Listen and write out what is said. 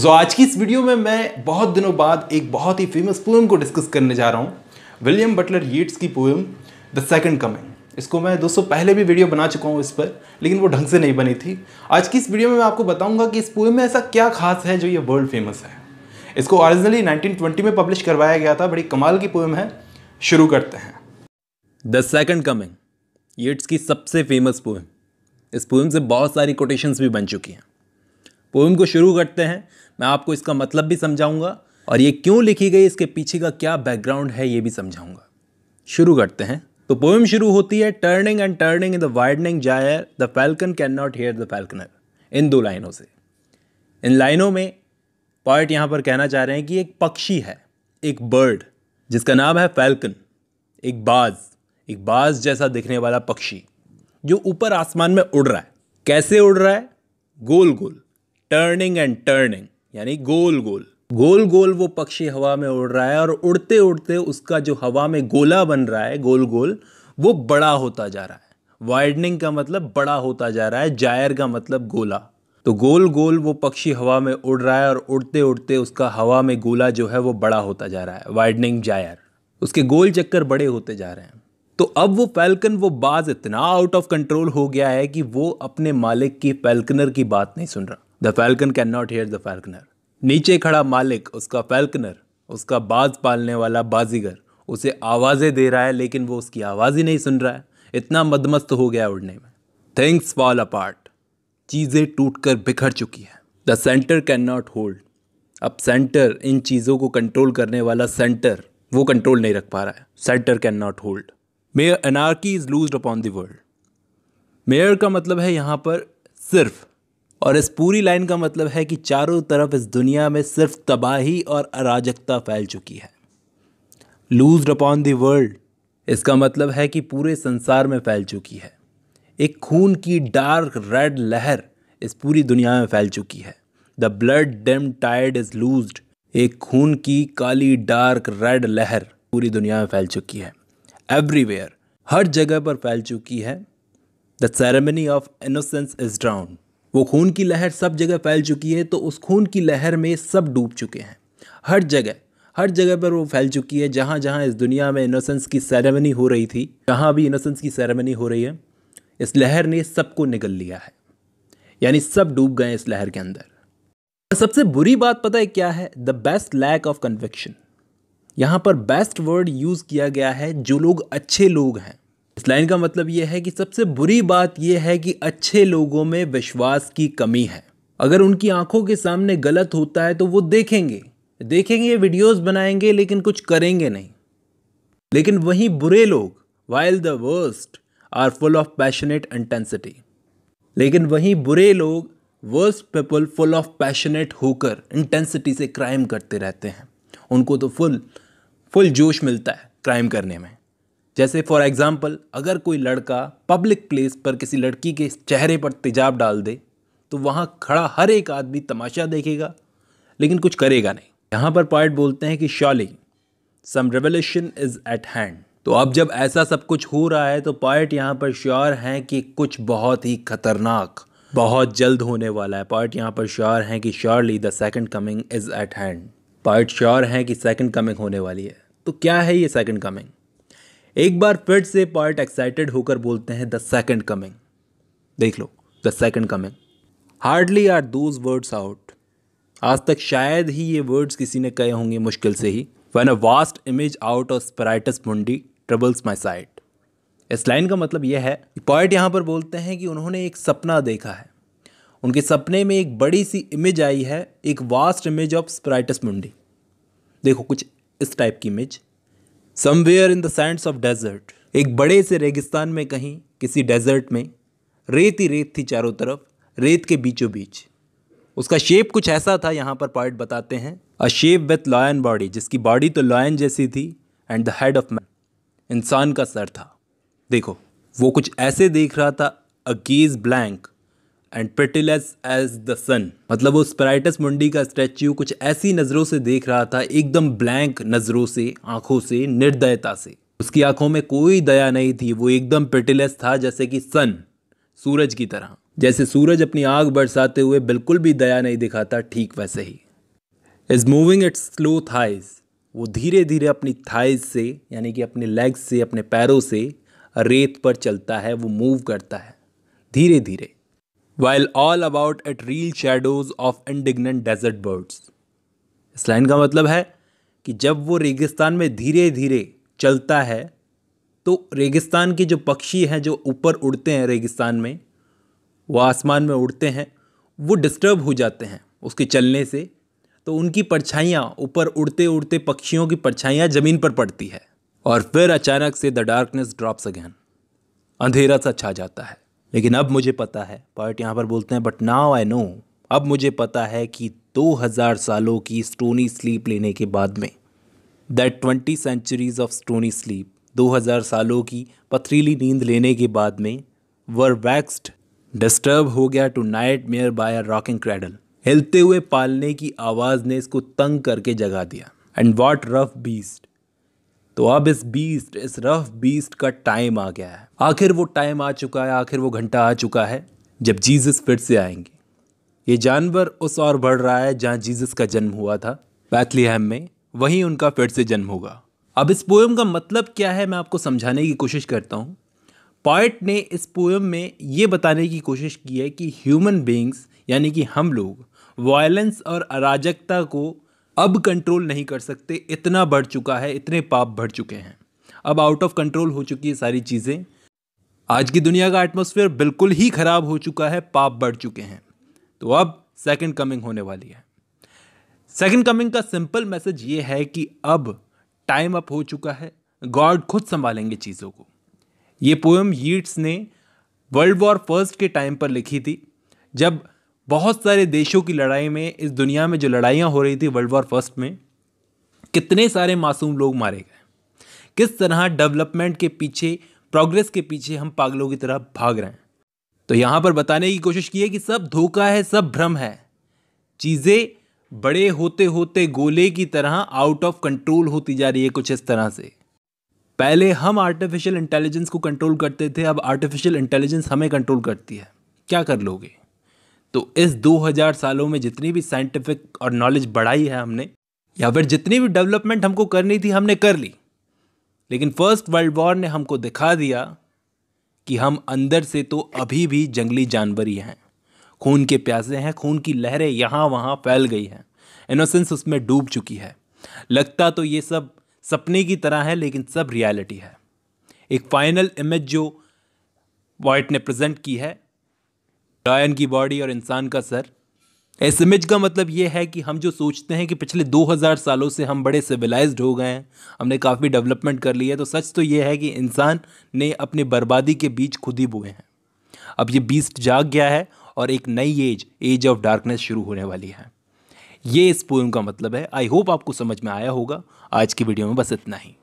सो so, आज की इस वीडियो में मैं बहुत दिनों बाद एक बहुत ही फेमस पोएम को डिस्कस करने जा रहा हूँ विलियम बटलर येट्स की पोएम द सेकंड कमिंग इसको मैं दोस्तों पहले भी वीडियो बना चुका हूँ इस पर लेकिन वो ढंग से नहीं बनी थी आज की इस वीडियो में मैं आपको बताऊंगा कि इस पोएम में ऐसा क्या खास है जो ये वर्ल्ड फेमस है इसको ऑरिजिनली 1920 में पब्लिश करवाया गया था बड़ी कमाल की पोएम है शुरू करते हैं द सेकंड कमिंग येट्स की सबसे फेमस पोएम इस पोएम से बहुत सारी कोटेशंस भी बन चुकी हैं पोइम को शुरू करते हैं मैं आपको इसका मतलब भी समझाऊंगा और ये क्यों लिखी गई इसके पीछे का क्या बैकग्राउंड है ये भी समझाऊंगा शुरू करते हैं तो पोइम शुरू होती है turning and turning in the widening gyre the falcon can not hear the falconer इन दो लाइनों से इन लाइनों में पॉइंट यहाँ पर कहना चाह रहे हैं कि एक पक्षी है एक बर्ड जिसका नाम है फैल्कन एक बाज एक बाज जैसा दिखने वाला पक्षी जो ऊपर आसमान में उड़ रहा है कैसे उड़ रहा है गोल गोल टर्निंग एंड टर्निंग यानी गोल गोल गोल गोल वो पक्षी हवा में उड़ रहा है और उड़ते उड़ते उसका जो हवा में गोला बन रहा है गोल गोल वो बड़ा होता जा रहा है वाइडनिंग का मतलब बड़ा होता जा रहा है जायर का मतलब गोला तो गोल गोल वो पक्षी हवा में उड़ रहा है और उड़ते उड़ते उसका हवा में गोला जो है वो बड़ा होता जा रहा है वाइडनिंग जायर उसके गोल चक्कर बड़े होते जा रहे हैं तो अब वो पैल्कन वो बाज इतना आउट ऑफ कंट्रोल हो गया है कि वो अपने मालिक की पैल्कनर की बात नहीं सुन रहा the falcon can not hear the falconer नीचे खड़ा मालिक उसका फैल्कनर उसका बाज पालने वाला बाजीगर उसे आवाज़ें दे रहा है लेकिन वो उसकी आवाज़ ही नहीं सुन रहा है इतना मदमस्त हो गया उड़ने में थिंग्स फॉल अपार्ट चीज़ें टूट कर बिखर चुकी हैं the centre can not hold अब सेंटर इन चीज़ों को कंट्रोल करने वाला सेंटर वो कंट्रोल नहीं रख पा रहा है centre can not hold mere anarchy is loose upon the world mere का मतलब है यहाँ पर सिर्फ और इस पूरी लाइन का मतलब है कि चारों तरफ इस दुनिया में सिर्फ तबाही और अराजकता फैल चुकी है लूज अपॉन दी वर्ल्ड इसका मतलब है कि पूरे संसार में फैल चुकी है एक खून की डार्क रेड लहर इस पूरी दुनिया में फैल चुकी है द ब्लड डेम टायर्ड इज लूज एक खून की काली डार्क रेड लहर पूरी दुनिया में फैल चुकी है एवरीवेयर हर जगह पर फैल चुकी है the ceremony of innocence is drowned वो खून की लहर सब जगह फैल चुकी है तो उस खून की लहर में सब डूब चुके हैं हर जगह हर जगह पर वो फैल चुकी है जहाँ जहाँ इस दुनिया में इनोसेंस की सेरेमनी हो रही थी जहाँ भी इनोसेंस की सेरेमनी हो रही है इस लहर ने सबको निगल लिया है यानी सब डूब गए इस लहर के अंदर सबसे बुरी बात पता है क्या है the best lack of conviction यहाँ पर बेस्ट वर्ड यूज़ किया गया है जो लोग अच्छे लोग हैं इस लाइन का मतलब यह है कि सबसे बुरी बात यह है कि अच्छे लोगों में विश्वास की कमी है अगर उनकी आंखों के सामने गलत होता है तो वो देखेंगे देखेंगे वीडियोस बनाएंगे लेकिन कुछ करेंगे नहीं लेकिन वहीं बुरे लोग while the worst are full of passionate intensity लेकिन वहीं बुरे लोग worst people full of passionate होकर इंटेंसिटी से क्राइम करते रहते हैं उनको तो फुल फुल जोश मिलता है क्राइम करने में जैसे फॉर एग्ज़ाम्पल अगर कोई लड़का पब्लिक प्लेस पर किसी लड़की के चेहरे पर तेजाब डाल दे तो वहाँ खड़ा हर एक आदमी तमाशा देखेगा लेकिन कुछ करेगा नहीं यहाँ पर पॉइंट बोलते हैं कि surely some revolution is at hand तो अब जब ऐसा सब कुछ हो रहा है तो पॉइंट यहाँ पर श्योर हैं कि कुछ बहुत ही खतरनाक बहुत जल्द होने वाला है पॉइंट यहाँ पर श्योर हैं कि surely the second coming is at hand point sure हैं कि सेकेंड कमिंग होने वाली है तो क्या है ये सेकंड कमिंग एक बार फिर से पॉइट एक्साइटेड होकर बोलते हैं द सेकेंड कमिंग देख लो the second coming hardly are those words out आज तक शायद ही ये वर्ड्स किसी ने कहे होंगे मुश्किल से ही when a vast image out of spiritus mundi troubles my sight इस लाइन का मतलब यह है कि पॉइट यहाँ पर बोलते हैं कि उन्होंने एक सपना देखा है उनके सपने में एक बड़ी सी इमेज आई है एक वास्ट इमेज ऑफ स्पराइटस मुंडी देखो कुछ इस टाइप की image somewhere in the sands of desert एक बड़े से रेगिस्तान में कहीं किसी डेजर्ट में रेत ही रेत थी चारों तरफ रेत के बीचों बीच उसका शेप कुछ ऐसा था यहाँ पर पॉइंट बताते हैं a shape with lion body जिसकी बॉडी तो लॉयन जैसी थी and the head of man इंसान का सर था देखो वो कुछ ऐसे देख रहा था a gaze blank and pitiless as the sun मतलब वो स्पराइटस मुंडी का स्टैच्यू कुछ ऐसी नज़रों से देख रहा था एकदम ब्लैंक नज़रों से आंखों से निर्दयता से उसकी आंखों में कोई दया नहीं थी वो एकदम पेटिलेस था जैसे कि सन सूरज की तरह जैसे सूरज अपनी आग बरसाते हुए बिल्कुल भी दया नहीं दिखाता ठीक वैसे ही is moving its slow thighs वो धीरे धीरे अपनी थाइज से यानी कि अपने लेग्स से अपने पैरों से रेत पर चलता है वो मूव करता है धीरे धीरे while all about it reel shadows of indignant desert birds इस लाइन का मतलब है कि जब वो रेगिस्तान में धीरे धीरे चलता है तो रेगिस्तान के जो पक्षी हैं जो ऊपर उड़ते हैं रेगिस्तान में वो आसमान में उड़ते हैं वो डिस्टर्ब हो जाते हैं उसके चलने से तो उनकी परछाइयाँ ऊपर उड़ते उड़ते पक्षियों की परछाइयाँ ज़मीन पर पड़ती है और फिर अचानक से द डार्कनेस ड्रॉप्स अगैन अंधेरा सा छा जाता है लेकिन अब मुझे पता है पॉइंट यहाँ पर बोलते हैं बट नाउ आई नो अब मुझे पता है कि 2000 सालों की स्टोनी स्लीप लेने के बाद में that twenty centuries of stony sleep 2000 सालों की पथरीली नींद लेने के बाद में वर वैक्सड डिस्टर्ब हो गया to nightmare by a rocking cradle हिलते हुए पालने की आवाज़ ने इसको तंग करके जगा दिया एंड वॉट रफ बीस्ट तो अब इस बीस्ट इस रफ बीस्ट का टाइम आ गया है आखिर वो टाइम आ चुका है आखिर वो घंटा आ चुका है जब जीसस फिर से आएंगे ये जानवर उस और बढ़ रहा है जहाँ जीसस का जन्म हुआ था बैथलीहम में वहीं उनका फिर से जन्म होगा अब इस पोएम का मतलब क्या है मैं आपको समझाने की कोशिश करता हूँ पॉइट ने इस पोएम में ये बताने की कोशिश की है कि ह्यूमन बींग्स यानी कि हम लोग वायलेंस और अराजकता को अब कंट्रोल नहीं कर सकते इतना बढ़ चुका है इतने पाप बढ़ चुके हैं अब आउट ऑफ कंट्रोल हो चुकी है सारी चीज़ें आज की दुनिया का एटमोसफेयर बिल्कुल ही ख़राब हो चुका है पाप बढ़ चुके हैं तो अब सेकेंड कमिंग होने वाली है सेकेंड कमिंग का सिंपल मैसेज ये है कि अब टाइम अप हो चुका है गॉड खुद संभालेंगे चीज़ों को ये पोएम यीट्स ने वर्ल्ड वॉर फर्स्ट के टाइम पर लिखी थी जब बहुत सारे देशों की लड़ाई में इस दुनिया में जो लड़ाइयाँ हो रही थी वर्ल्ड वॉर फर्स्ट में कितने सारे मासूम लोग मारे गए किस तरह डेवलपमेंट के पीछे प्रोग्रेस के पीछे हम पागलों की तरह भाग रहे हैं तो यहाँ पर बताने की कोशिश की है कि सब धोखा है सब भ्रम है चीज़ें बड़े होते होते गोले की तरह आउट ऑफ कंट्रोल होती जा रही है कुछ इस तरह से पहले हम आर्टिफिशियल इंटेलिजेंस को कंट्रोल करते थे अब आर्टिफिशियल इंटेलिजेंस हमें कंट्रोल करती है क्या कर लोगे तो इस 2000 सालों में जितनी भी साइंटिफिक और नॉलेज बढ़ाई है हमने या फिर जितनी भी डेवलपमेंट हमको करनी थी हमने कर ली लेकिन फर्स्ट वर्ल्ड वॉर ने हमको दिखा दिया कि हम अंदर से तो अभी भी जंगली जानवर ही हैं खून के प्यासे हैं खून की लहरें यहाँ वहाँ फैल गई हैं इनोसेंस उसमें डूब चुकी है लगता तो ये सब सपने की तरह है लेकिन सब रियलिटी है एक फाइनल इमेज जो वाइट ने प्रेजेंट की है डायन की बॉडी और इंसान का सर इस इमेज का मतलब ये है कि हम जो सोचते हैं कि पिछले 2000 सालों से हम बड़े सिविलाइज्ड हो गए हैं हमने काफ़ी डेवलपमेंट कर ली है तो सच तो ये है कि इंसान ने अपने बर्बादी के बीच खुद ही बोए हैं अब ये बीस्ट जाग गया है और एक नई एज एज ऑफ डार्कनेस शुरू होने वाली है ये इस पोएम का मतलब है आई होप आपको समझ में आया होगा आज की वीडियो में बस इतना ही